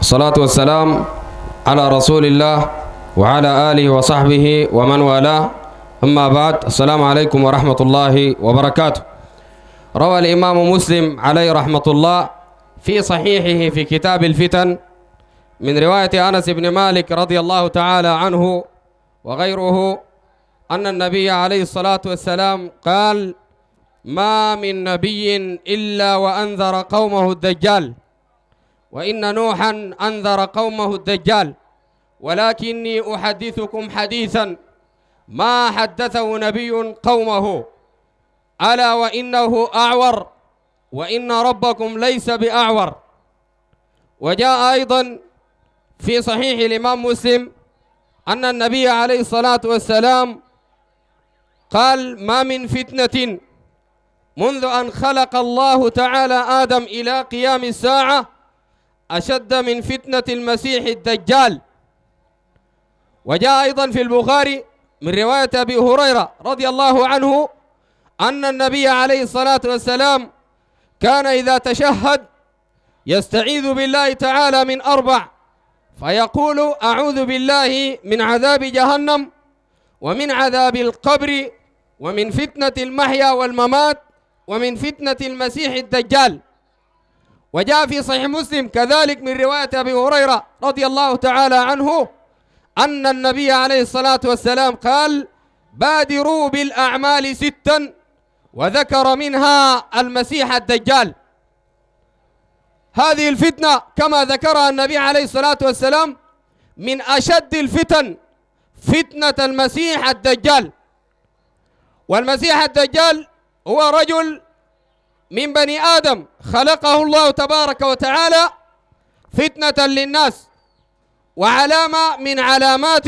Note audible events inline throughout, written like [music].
الصلاة والسلام على رسول الله وعلى آله وصحبه ومن والاه أما بعد السلام عليكم ورحمة الله وبركاته روى الإمام مسلم عليه رحمة الله في صحيحه في كتاب الفتن من رواية أنس بن مالك رضي الله تعالى عنه وغيره أن النبي عليه الصلاة والسلام قال ما من نبي إلا وأنذر قومه الدجال وإن نوحا أنذر قومه الدجال ولكني أحدثكم حديثا ما حدثه نبي قومه ألا وإنه أعور وإن ربكم ليس بأعور وجاء أيضا في صحيح الإمام مسلم أن النبي عليه الصلاة والسلام قال ما من فتنة منذ أن خلق الله تعالى آدم إلى قيام الساعة أشد من فتنة المسيح الدجال وجاء أيضا في البخاري من رواية أبي هريرة رضي الله عنه أن النبي عليه الصلاة والسلام كان إذا تشهد يستعيذ بالله تعالى من أربع فيقول أعوذ بالله من عذاب جهنم ومن عذاب القبر ومن فتنة المحيا والممات ومن فتنة المسيح الدجال وجاء في صحيح مسلم كذلك من رواية أبي هريرة رضي الله تعالى عنه أن النبي عليه الصلاة والسلام قال بادروا بالأعمال ستا وذكر منها المسيح الدجال هذه الفتنة كما ذكرها النبي عليه الصلاة والسلام من أشد الفتن فتنة المسيح الدجال والمسيح الدجال هو رجل من بني آدم خلقه الله تبارك وتعالى فتنة للناس وعلامة من علامات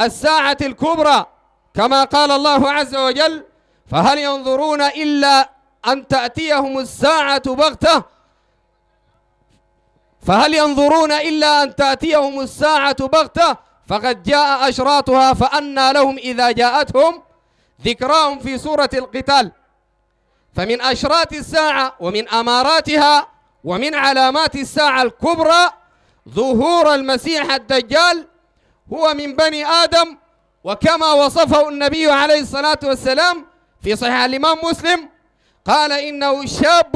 الساعة الكبرى كما قال الله عز وجل فهل ينظرون إلا أن تأتيهم الساعة بغتة فهل ينظرون إلا أن تأتيهم الساعة بغتة فقد جاء أشراطها فأنى لهم إذا جاءتهم ذكراهم في سورة القتال فمن أشراط الساعة ومن أماراتها ومن علامات الساعة الكبرى ظهور المسيح الدجال هو من بني آدم وكما وصفه النبي عليه الصلاة والسلام في صحيح الإمام مسلم قال إنه شاب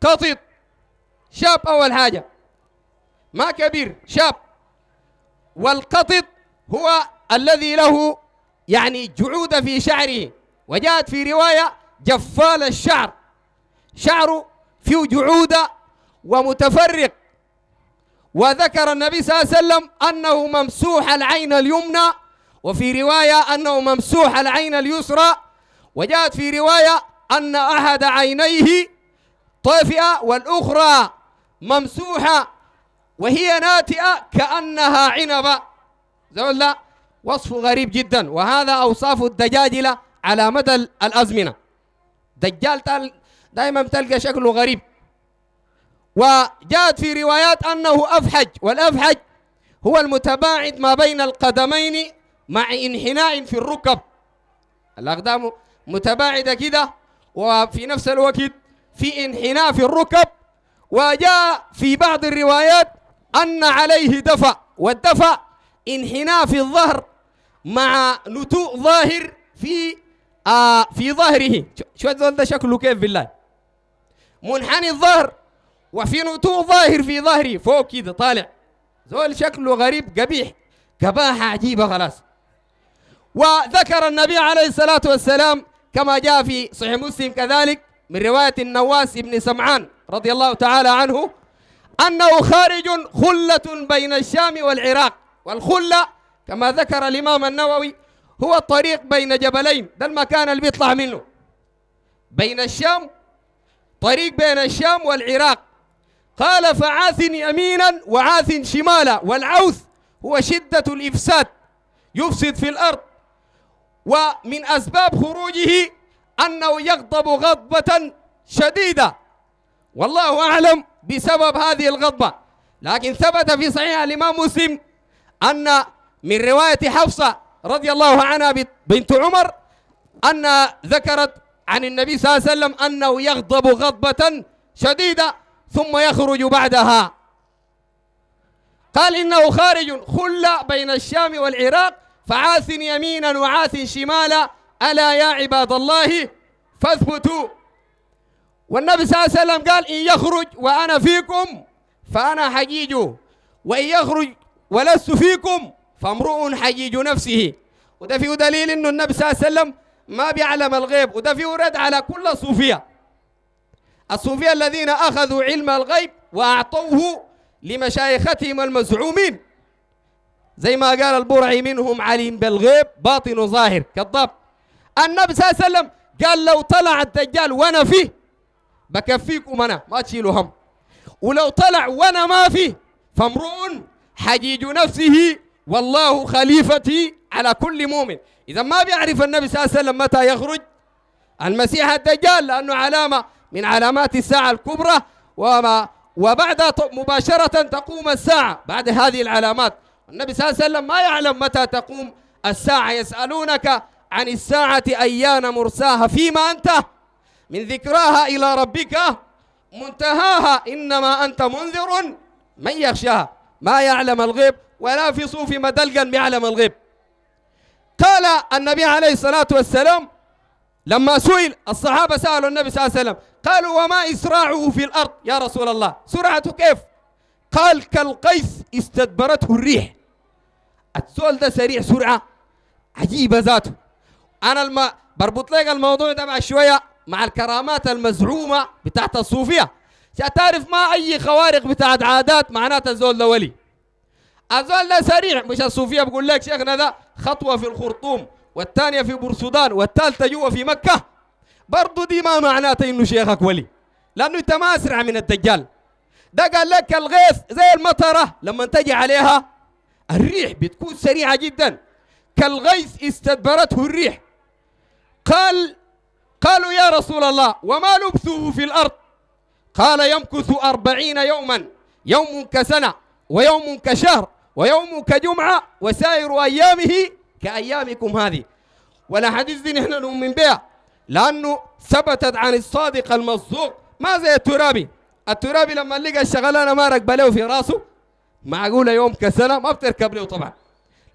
قطط شاب أول حاجة ما كبير شاب والقطط هو الذي له يعني جعود في شعره وجاءت في رواية جفال الشعر شعره فيه جعودة ومتفرق وذكر النبي صلى الله عليه وسلم أنه ممسوح العين اليمنى وفي رواية أنه ممسوح العين اليسرى وجاءت في رواية أن أحد عينيه طافئة والأخرى ممسوحة وهي ناتئة كأنها عنبة لا وصف غريب جدا وهذا أوصاف الدجاجلة على مدى الأزمنة دجال دائما تلقى شكله غريب وجاءت في روايات أنه أفحج والأفحج هو المتباعد ما بين القدمين مع انحناء في الركب الأقدام متباعدة كده وفي نفس الوقت في انحناء في الركب وجاء في بعض الروايات أن عليه دفع والدفع انحناء في الظهر مع نتوء ظاهر في آه في ظهره شو الزول ده شكله كيف بالله منحني الظهر وفي نتوء ظاهر في ظهري فوق كده طالع زول شكله غريب قبيح قباحة عجيبة خلاص وذكر النبي عليه الصلاة والسلام كما جاء في صحيح مسلم كذلك من رواية النواس بن سمعان رضي الله تعالى عنه أنه خارج خلة بين الشام والعراق والخلة كما ذكر الإمام النووي هو طريق بين جبلين ده المكان اللي بيطلع منه بين الشام طريق بين الشام والعراق قال فعاث يمينا وعاث شمالا والعوث هو شدة الإفساد يفسد في الأرض ومن أسباب خروجه أنه يغضب غضبة شديدة والله أعلم بسبب هذه الغضبة لكن ثبت في صحيح الإمام مسلم أن من رواية حفصة رضي الله عنها بنت عمر أن ذكرت عن النبي صلى الله عليه وسلم أنه يغضب غضبة شديدة ثم يخرج بعدها قال إنه خارج خل بين الشام والعراق فعاث يمينا وعاث شمالا ألا يا عباد الله فاثبتوا والنبي صلى الله عليه وسلم قال إن يخرج وأنا فيكم فأنا حجيج وإن يخرج ولست فيكم فامرؤ حجيج نفسه وده فيه دليل انه النبي صلى الله عليه وسلم ما بيعلم الغيب وده فيه رد على كل الصوفيه الصوفيه الذين اخذوا علم الغيب واعطوه لمشايختهم المزعومين زي ما قال البرعي منهم عليم بالغيب باطن وظاهر كذاب النبي صلى الله عليه وسلم قال لو طلع الدجال وانا فيه بكفيكم انا ما تشيلوا هم ولو طلع وانا ما فيه فامرؤ حجيج نفسه والله خليفتي على كل مؤمن إذا ما بيعرف النبي صلى الله عليه وسلم متى يخرج المسيح الدجال لأنه علامة من علامات الساعة الكبرى وما وبعد مباشرة تقوم الساعة بعد هذه العلامات النبي صلى الله عليه وسلم ما يعلم متى تقوم الساعة يسألونك عن الساعة أيان مرساها فيما أنت من ذكراها إلى ربك منتهاها إنما أنت منذر من يخشاها ما يعلم الغيب ولا في صوف دلقا بعلم الغيب قال النبي عليه الصلاة والسلام لما سئل الصحابة سألوا النبي صلى الله عليه وسلم قالوا وما إسراعه في الأرض يا رسول الله سرعته كيف قال كالقيس استدبرته الريح السؤال ده سريع سرعة عجيبة ذاته أنا الم... بربط لك الموضوع ده مع شوية مع الكرامات المزعومة بتاعت الصوفية تعرف ما أي خوارق بتاعت عادات معناتها زول ده ولي أزال ده سريع مش الصوفيه بقول لك شيخنا ده خطوه في الخرطوم والثانيه في بورسودان والثالثه جوا في مكه برضه دي ما معناته انه شيخك ولي لانه انت ما اسرع من الدجال ده قال لك الغيث زي المطره لما تجي عليها الريح بتكون سريعه جدا كالغيث استدبرته الريح قال قالوا يا رسول الله وما لبثه في الارض قال يمكث أربعين يوما يوم كسنه ويوم كشهر ويوم كجمعة وسائر أيامه كأيامكم هذه والأحاديث دي نحن نؤمن بها لأنه ثبتت عن الصادق المصدوق ما زي الترابي الترابي لما لقى الشغلانة ما ركب له في راسه معقولة يوم كسنة ما بتركب له طبعا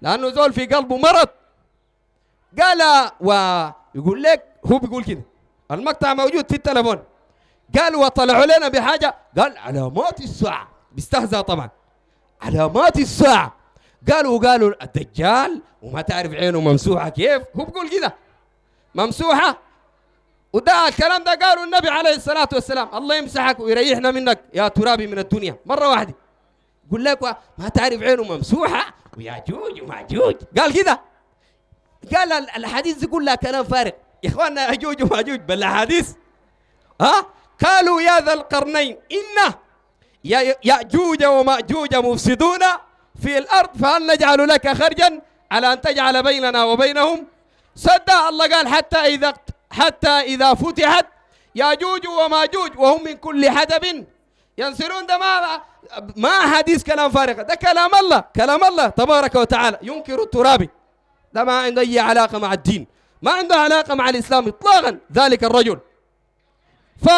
لأنه زول في قلبه مرض قال ويقول لك هو بيقول كده المقطع موجود في التلفون قال وطلعوا لنا بحاجة قال علامات الساعة بيستهزأ طبعا علامات الساعة قالوا قالوا الدجال وما تعرف عينه ممسوحة كيف هو بيقول كذا ممسوحة وده الكلام ده قالوا النبي عليه الصلاة والسلام الله يمسحك ويريحنا منك يا ترابي من الدنيا مرة واحدة يقول لك ما تعرف عينه ممسوحة وياجوج وماجوج قال كذا قال الحديث كلها كلام فارغ يا اخواننا ياجوج وماجوج الحديث ها قالوا يا ذا القرنين إنه يأجوج ومأجوج مفسدون في الأرض فهل نجعل لك خرجا على أن تجعل بيننا وبينهم سد الله قال حتى إذا حتى إذا فتحت ياجوج وماجوج وهم من كل حدب ينصرون ده ما ما حديث كلام فارغ ده كلام الله كلام الله تبارك وتعالى ينكر الترابي ده ما عنده أي علاقة مع الدين ما عنده علاقة مع الإسلام إطلاقا ذلك الرجل ف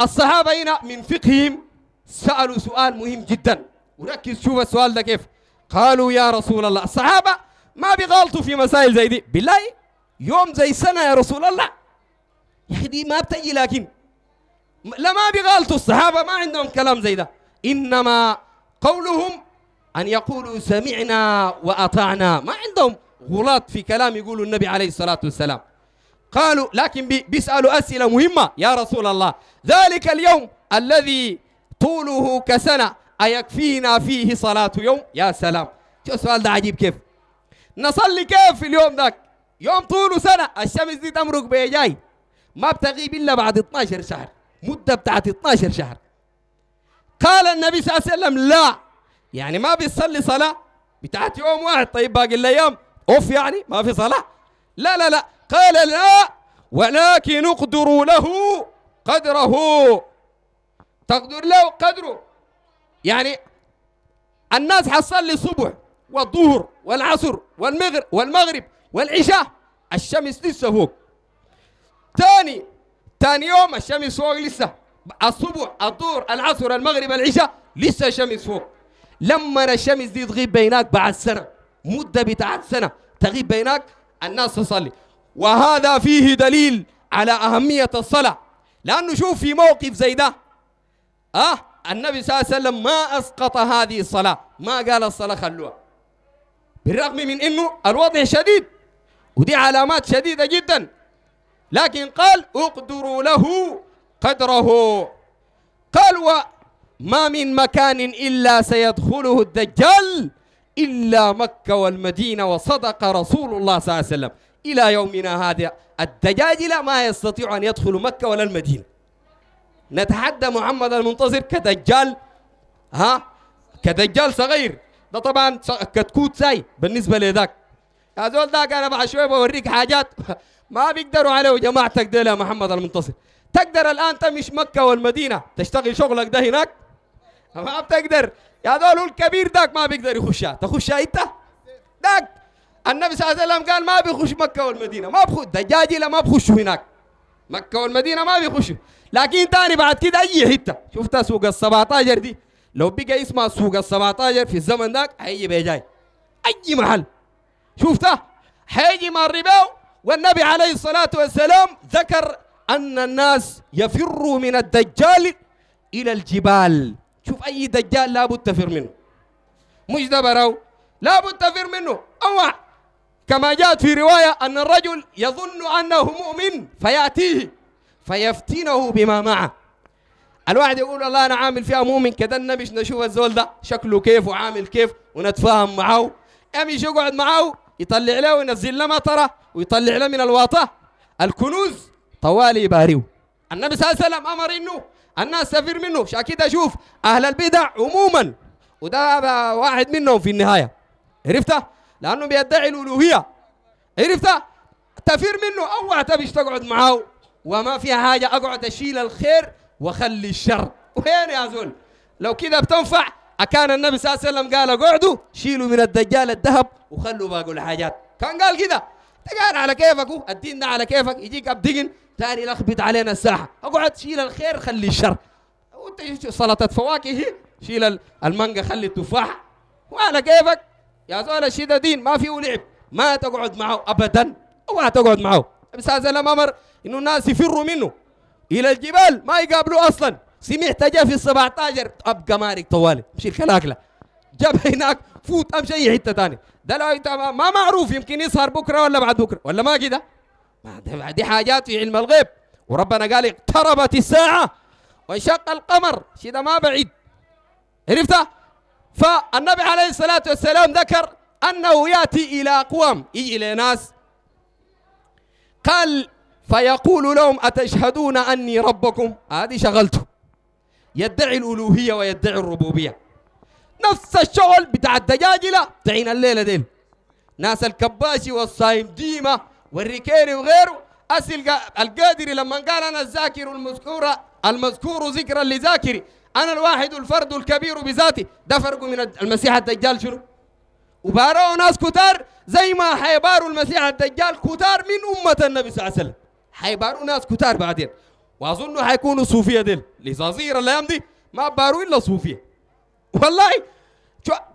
الصحابة هنا من فقههم سألوا سؤال مهم جدا وركز شوف السؤال ده كيف قالوا يا رسول الله الصحابة ما بيغلطوا في مسائل زي دي بالله يوم زي سنة يا رسول الله يا أخي دي ما بتجي لكن لا ما بيغلطوا الصحابة ما عندهم كلام زي ده إنما قولهم أن يقولوا سمعنا وأطعنا ما عندهم غلط في كلام يقولوا النبي عليه الصلاة والسلام قالوا لكن بيسألوا أسئلة مهمة يا رسول الله ذلك اليوم الذي طوله كسنة أيكفينا فيه صلاة يوم يا سلام شو السؤال ده عجيب كيف نصلي كيف في اليوم ذاك يوم طوله سنة الشمس دي تمرق جاي ما بتغيب إلا بعد 12 شهر مدة بتاعت 12 شهر قال النبي صلى الله عليه وسلم لا يعني ما بيصلي صلاة بتاعت يوم واحد طيب باقي الأيام أوف يعني ما في صلاة لا لا لا قال لا ولكن اقدروا له قدره تقدر له قدره يعني الناس لي الصبح والظهر والعصر والمغرب والمغرب والعشاء الشمس لسه فوق ثاني ثاني يوم الشمس فوق لسه الصبح الظهر العصر المغرب العشاء لسه الشمس فوق لما الشمس دي تغيب بينك بعد سنه مده بتاعت سنه تغيب بينك الناس تصلي وهذا فيه دليل على أهمية الصلاة لأنه شوف في موقف زي ده أه النبي صلى الله عليه وسلم ما أسقط هذه الصلاة ما قال الصلاة خلوها بالرغم من أنه الوضع شديد ودي علامات شديدة جدا لكن قال اقدروا له قدره قال وما من مكان إلا سيدخله الدجال إلا مكة والمدينة وصدق رسول الله صلى الله عليه وسلم إلى يومنا هذا الدجاجلة ما يستطيع أن يدخل مكة ولا المدينة نتحدى محمد المنتظر كدجال ها كدجال صغير ده طبعا كتكوت ساي بالنسبة لذاك يا زول ذاك أنا بعد شوية بوريك حاجات [laughs] ما بيقدروا عليه جماعتك ديل يا محمد المنتصر تقدر الآن تمش مكة والمدينة تشتغل شغلك ده هناك ما بتقدر يا دول الكبير ذاك ما بيقدر يخشها تخشها انت ذاك النبي صلى الله عليه وسلم قال ما بيخش مكة والمدينة ما بخش لا ما بخشوا هناك مكة والمدينة ما بيخشوا لكن تاني بعد كده أي حتة شفتها سوق ال 17 دي لو بقى اسمها سوق ال 17 في الزمن ذاك هيجي بيجاي أي محل شفتها حيجي مع الرباو والنبي عليه الصلاة والسلام ذكر أن الناس يفروا من الدجال إلى الجبال شوف أي دجال لابد تفر منه مش ده براو لابد تفر منه أوه كما جاءت في رواية أن الرجل يظن أنه مؤمن فيأتيه فيفتنه بما معه الواحد يقول والله أنا عامل فيها مؤمن كذا النبي نشوف الزول ده شكله كيف وعامل كيف ونتفاهم معه أمش يقعد معه يطلع له وينزل له مطرة ويطلع له من الواطة الكنوز طوالي يباريه النبي صلى الله عليه وسلم أمر إنه الناس سفير منه شاكيد أشوف أهل البدع عموما وده واحد منهم في النهاية عرفته لانه بيدعي الالوهيه عرفت تفير منه او تبيش تقعد معاه وما فيها حاجه اقعد اشيل الخير واخلي الشر وين يا زول لو كده بتنفع أكان النبي صلى الله عليه وسلم قال اقعدوا شيلوا من الدجال الذهب وخلوا باقي الحاجات كان قال كده تقال على كيفك الدين ده على كيفك يجيك ابدقن تاني لخبط علينا الساحه اقعد شيل الخير خلي الشر وانت سلطه فواكه شيل المانجا خلي التفاح وعلى كيفك يا زول الشيء دين ما فيه لعب ما تقعد معه ابدا اوعى تقعد معه بس هذا الأمر انه الناس يفروا منه الى الجبال ما يقابلوا اصلا سمعت جاء في ال 17 ابقى مارك طوالي مشي الكلاكله جاب هناك فوت امشي اي حته ثانيه ده لا ما معروف يمكن يسهر بكره ولا بعد بكره ولا ما كده دي حاجات في علم الغيب وربنا قال اقتربت الساعه وانشق القمر شي ده ما بعيد عرفتها فالنبي عليه الصلاة والسلام ذكر أنه يأتي إلى أقوام يجي إلى ناس قال فيقول لهم أتشهدون أني ربكم هذه شغلته يدعي الألوهية ويدعي الربوبية نفس الشغل بتاع الدجاجلة تعين الليلة ديل ناس الكباشي والصايم ديمة والركيري وغيره أسل القادري لما قال أنا الذاكر المذكورة المذكور ذكرا لذاكري أنا الواحد الفرد الكبير بذاتي ده فرق من المسيح الدجال شنو وباروا ناس كتار زي ما حيباروا المسيح الدجال كتار من أمة النبي صلى الله عليه وسلم حيباروا ناس كتار بعدين وأظن حيكونوا صوفية ديل لزازير الأيام دي ما باروا إلا صوفية والله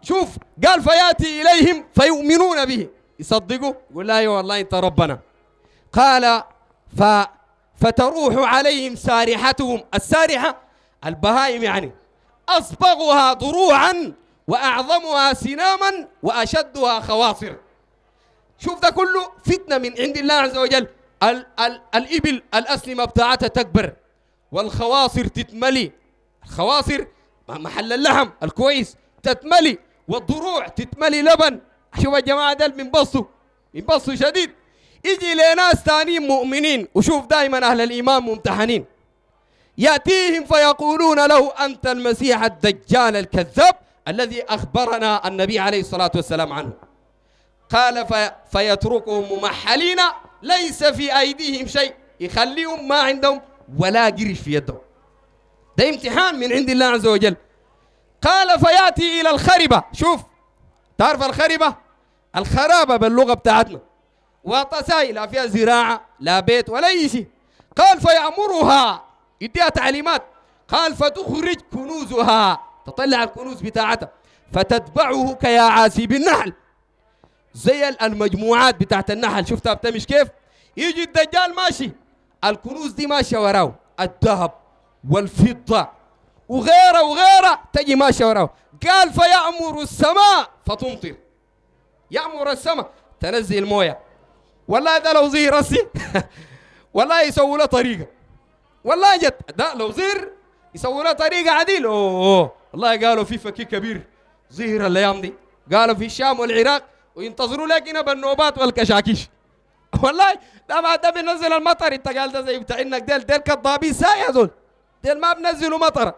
شوف قال فياتي إليهم فيؤمنون به يصدقوا يقول لا أيوة والله أنت ربنا قال ف فتروح عليهم سارحتهم السارحة البهائم يعني أصبغها ضروعا وأعظمها سناما وأشدها خواصر شوف ده كله فتنة من عند الله عز وجل ال ال الإبل الأسلمة بتاعتها تكبر والخواصر تتملي الخواصر محل اللحم الكويس تتملي والضروع تتملي لبن شوف الجماعة بصه بينبسطوا بينبسطوا شديد يجي لناس ثانيين مؤمنين وشوف دائما أهل الإيمان ممتحنين يأتيهم فيقولون له أنت المسيح الدجال الكذاب الذي أخبرنا النبي عليه الصلاة والسلام عنه قال فيتركهم ممحلين ليس في أيديهم شيء يخليهم ما عندهم ولا قرش في يدهم ده امتحان من عند الله عز وجل قال فيأتي إلى الخربة شوف تعرف الخربة الخرابة باللغة بتاعتنا وطسائل لا فيها زراعة لا بيت ولا أي شيء قال فيأمرها يديها تعليمات قال فتخرج كنوزها تطلع الكنوز بتاعتها فتتبعه كيعاسيب النحل زي المجموعات بتاعت النحل شفتها بتمش كيف يجي الدجال ماشي الكنوز دي ماشيه وراه الذهب والفضه وغيره وغيره تجي ماشيه وراه قال فيأمر السماء فتمطر يأمر السماء تنزل المويه والله ده لو زي راسي [laughs] والله يسوي له طريقه والله جت ده لو زير يسووا له طريقه عديل اوه والله قالوا في فكي كبير ظهر الايام دي قالوا في الشام والعراق وينتظروا لك هنا بالنوبات والكشاكيش [laughs] والله ده ما ده بينزل المطر انت قال ده زي بتاع انك ديل ديل كضابين سايا دول ديل ما بنزلوا مطر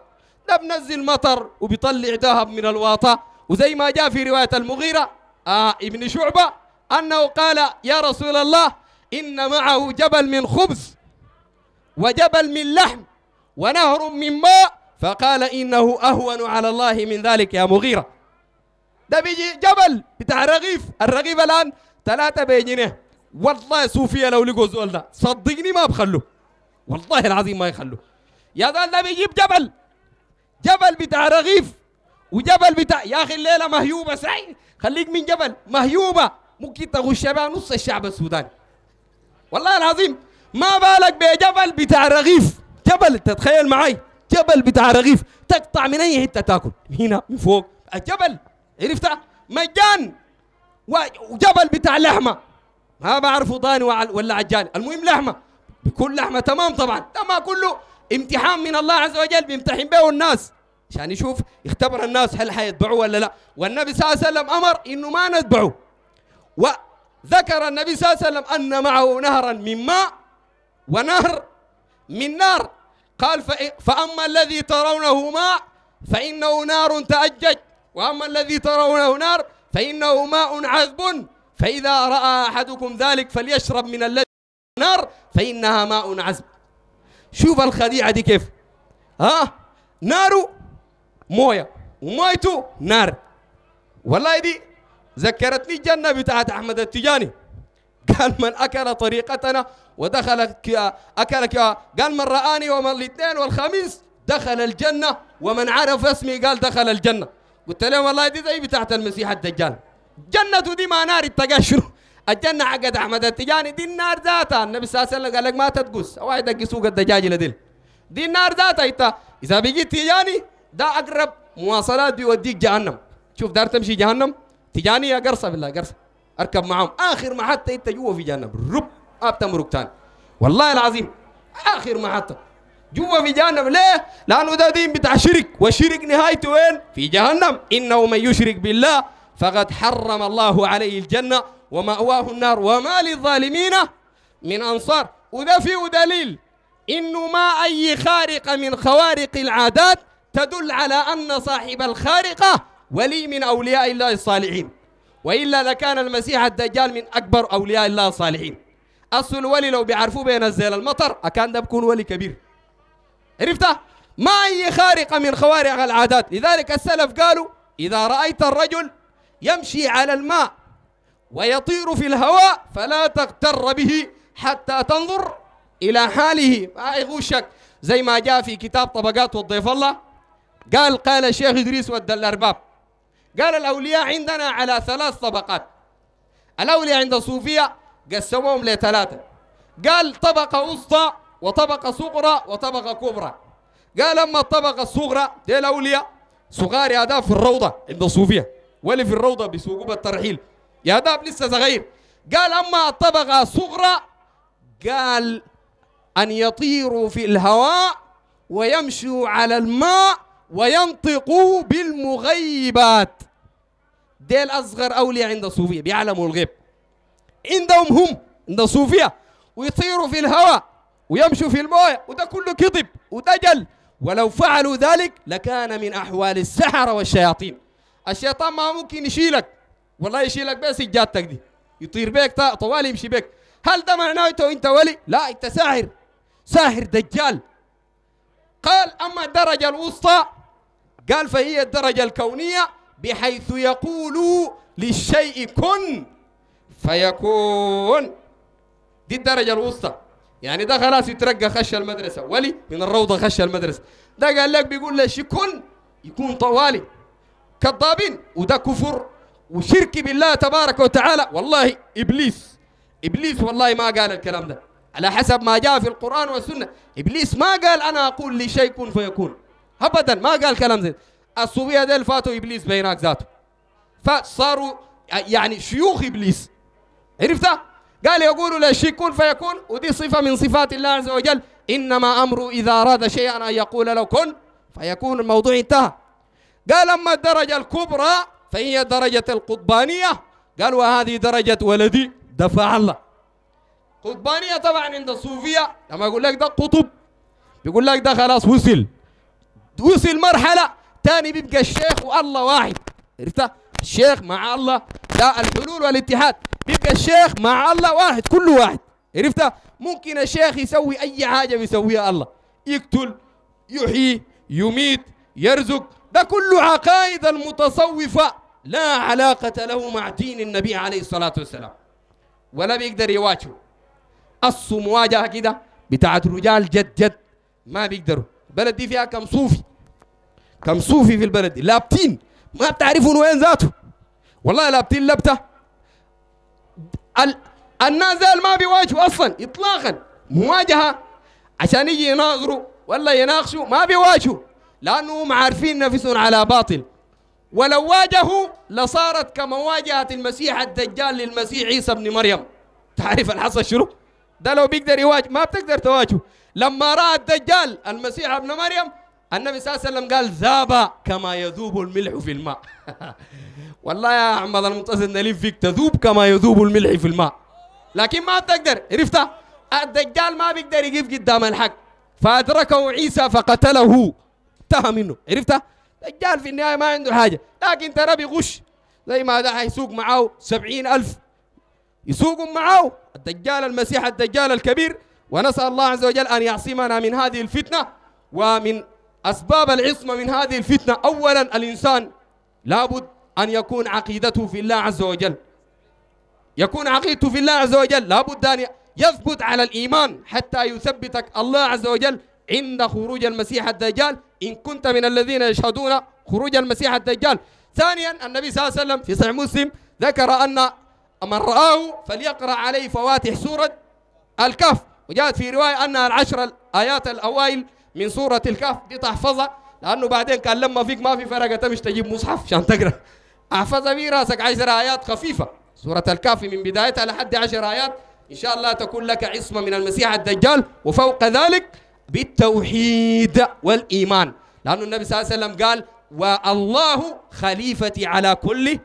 ده بنزل مطر وبيطلع ذهب من الواطه وزي ما جاء في روايه المغيره آه ابن شعبه انه قال يا رسول الله ان معه جبل من خبز وجبل من لحم ونهر من ماء فقال إنه أهون على الله من ذلك يا مغيرة ده بيجي جبل بتاع الرغيف الرغيف الآن ثلاثة بيجينه والله صوفية لو لقوا زول ده صدقني ما بخلوه والله العظيم ما يخلوه يا زول ده بيجيب جبل جبل بتاع رغيف وجبل بتاع يا اخي الليله مهيوبه سعي خليك من جبل مهيوبه ممكن تغش بها نص الشعب السوداني والله العظيم ما بالك بجبل بتاع رغيف جبل تتخيل معي جبل بتاع رغيف تقطع من اي حته تاكل هنا من فوق الجبل عرفتها مجان وجبل بتاع لحمه ما بعرفه ضاني ولا عجال المهم لحمه بكل لحمه تمام طبعا ده ما كله امتحان من الله عز وجل بيمتحن به الناس عشان يشوف يختبر الناس هل حيتبعوه ولا لا والنبي صلى الله عليه وسلم امر انه ما نتبعه وذكر النبي صلى الله عليه وسلم ان معه نهرا من ماء ونهر من نار قال فأما الذي ترونه ماء فإنه نار تأجج وأما الذي ترونه نار فإنه ماء عذب فإذا رأى أحدكم ذلك فليشرب من الذي نار فإنها ماء عذب شوف الخديعة دي كيف ها نار موية ومويته نار والله دي ذكرتني الجنة بتاعت أحمد التجاني قال من أكل طريقتنا ودخل أكل قال من رآني ومن الاثنين والخميس دخل الجنة ومن عرف اسمي قال دخل الجنة قلت لهم والله دي زي بتاعت المسيح الدجال جنته دي ما نار التقاشر الجنة حقت أحمد التجاني دي النار ذاتها النبي صلى الله عليه وسلم قال لك ما تدقس أو يدق سوق الدجاج لديل دي النار ذاتها إذا بيجي تجاني ده أقرب مواصلات بيوديك جهنم شوف دار تمشي جهنم تجاني يا قرصة بالله قرصة أركب معاهم آخر ما حتى إنت جوا في جهنم رب اب تمرق والله العظيم اخر محطه جوا في جهنم ليه؟ لانه ده دين بتاع شرك والشرك نهايته وين؟ في جهنم انه من يشرك بالله فقد حرم الله عليه الجنه ومأواه النار وما للظالمين من انصار وده فيه دليل انه ما اي خارقه من خوارق العادات تدل على ان صاحب الخارقه ولي من اولياء الله الصالحين والا لكان المسيح الدجال من اكبر اولياء الله الصالحين اصل الولي لو بيعرفوه بينزل المطر اكان ده بكون ولي كبير عرفته ما هي خارقة من خوارق العادات لذلك السلف قالوا إذا رأيت الرجل يمشي على الماء ويطير في الهواء فلا تغتر به حتى تنظر إلى حاله ما يغوشك زي ما جاء في كتاب طبقات والضيف الله قال قال الشيخ إدريس ود الأرباب قال الأولياء عندنا على ثلاث طبقات الأولياء عند الصوفية قسمهم لثلاثة قال طبقة وسطى وطبقة صغرى وطبقة كبرى قال أما الطبقة الصغرى دي الأولياء صغار يا داب في الروضة عند الصوفية واللي في الروضة بيسوقوا الترحيل يا داب لسه صغير قال أما الطبقة الصغرى قال أن يطيروا في الهواء ويمشوا على الماء وينطقوا بالمغيبات ديل أصغر أولياء عند الصوفية بيعلموا الغيب عندهم هم عند الصوفية ويطيروا في الهواء ويمشوا في الموية وده كله كذب ودجل ولو فعلوا ذلك لكان من أحوال السحرة والشياطين الشيطان ما ممكن يشيلك والله يشيلك بس سجادتك دي يطير بك طوال يمشي بك هل ده معناته انت ولي؟ لا انت ساحر ساحر دجال قال اما الدرجه الوسطى قال فهي الدرجه الكونيه بحيث يقول للشيء كن فيكون دي الدرجة الوسطى يعني ده خلاص يترقى خش المدرسة ولي من الروضة خش المدرسة ده قال لك بيقول ليش يكون يكون طوالي كذابين وده كفر وشرك بالله تبارك وتعالى والله إبليس إبليس والله ما قال الكلام ده على حسب ما جاء في القرآن والسنة إبليس ما قال أنا أقول لشيء كن فيكون أبدا ما قال كلام زي الصوفية ديل فاتوا إبليس بينك ذاته فصاروا يعني شيوخ إبليس عرفتها قال يقول لا شيء كن فيكون ودي صفة من صفات الله عز وجل إنما أمره إذا أراد شيئا أن يقول له كن فيكون الموضوع انتهى قال أما الدرجة الكبرى فهي درجة القطبانية قال وهذه درجة ولدي دفع الله قطبانية طبعا عند الصوفية لما يقول لك ده قطب بيقول لك ده خلاص وصل وصل مرحلة تاني بيبقى الشيخ والله واحد عرفتها؟ الشيخ مع الله ده الحلول والاتحاد بيبقى الشيخ مع الله واحد كل واحد عرفت ممكن الشيخ يسوي اي حاجه بيسويها الله يقتل يحيي يميت يرزق ده كله عقائد المتصوفه لا علاقه له مع دين النبي عليه الصلاه والسلام ولا بيقدر يواجهه قصوا مواجهه كده بتاعت رجال جد جد ما بيقدروا البلد دي فيها كم صوفي كم صوفي في البلد دي لابتين ما بتعرفون وين ذاته والله لابتين لبته الناس ذا ما بيواجهوا اصلا اطلاقا مواجهه عشان يجي يناظروا ولا يناقشوا ما بيواجهوا لانهم عارفين نفسهم على باطل ولو واجهوا لصارت كمواجهه المسيح الدجال للمسيح عيسى ابن مريم تعرف الحصل شنو؟ ده لو بيقدر يواجه ما بتقدر تواجهه لما راى الدجال المسيح ابن مريم النبي صلى الله عليه وسلم قال ذاب كما يذوب الملح في الماء [laughs] والله يا احمد المنتظر نلف فيك تذوب كما يذوب الملح في الماء لكن ما بتقدر عرفتها الدجال ما بيقدر يقف قدام الحق فادركه عيسى فقتله انتهى منه عرفتها الدجال في النهايه ما عنده حاجه لكن ترى بيغش زي ما ده حيسوق معاه سبعين ألف يسوقوا معاه الدجال المسيح الدجال الكبير ونسأل الله عز وجل أن يعصمنا من هذه الفتنة ومن أسباب العصمة من هذه الفتنة أولا الإنسان لابد أن يكون عقيدته في الله عز وجل يكون عقيدته في الله عز وجل لابد أن يثبت على الإيمان حتى يثبتك الله عز وجل عند خروج المسيح الدجال إن كنت من الذين يشهدون خروج المسيح الدجال ثانيا النبي صلى الله عليه وسلم في صحيح مسلم ذكر أن من رآه فليقرأ عليه فواتح سورة الكهف وجاءت في رواية أنها العشر الآيات الأوائل من سورة الكهف دي تحفظها لأنه بعدين كان لما فيك ما في فرقة تمش تجيب مصحف عشان تقرأ احفظ في راسك عشر آيات خفيفة سورة الكافي من بدايتها لحد عشر آيات إن شاء الله تكون لك عصمة من المسيح الدجال وفوق ذلك بالتوحيد والإيمان لأن النبي صلى الله عليه وسلم قال والله خليفتي على كل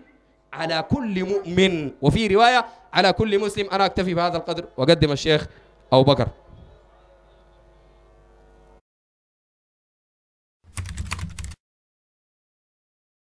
على كل مؤمن وفي رواية على كل مسلم أنا أكتفي بهذا القدر وأقدم الشيخ أبو بكر